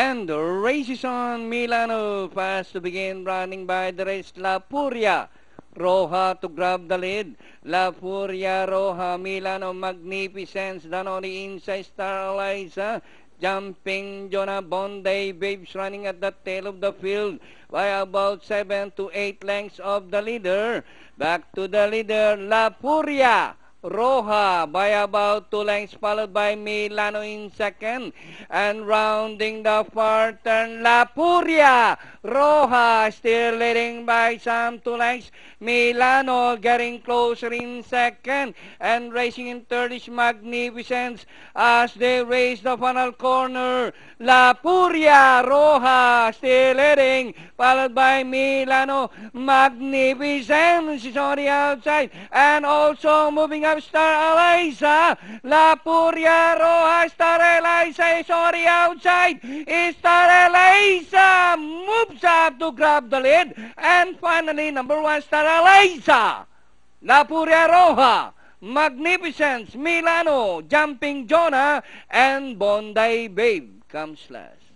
and on. Milano fast to begin running by the race La Puria. Roja to grab the lead. La Furia Roja, Milano Magnificence, Danone Inside Star Eliza, jumping Jonah Bonday, Babes running at the tail of the field by about 7 to 8 lengths of the leader. Back to the leader, La Furia. Roja by about two lengths, followed by Milano in second, and rounding the far turn, La Puria Roja still leading by some two lengths. Milano getting closer in second and racing in third is Magnificence as they race the final corner. La Puria Roja still leading followed by Milano. Magnificence is on the outside and also moving up Star Eliza. La Puria Roja Star Eliza is on the outside. Star Eliza moves up to grab the lead. And finally, number one star, Eliza Lapuria Roja. Magnificence, Milano, Jumping Jonah, and Bondi Babe comes last.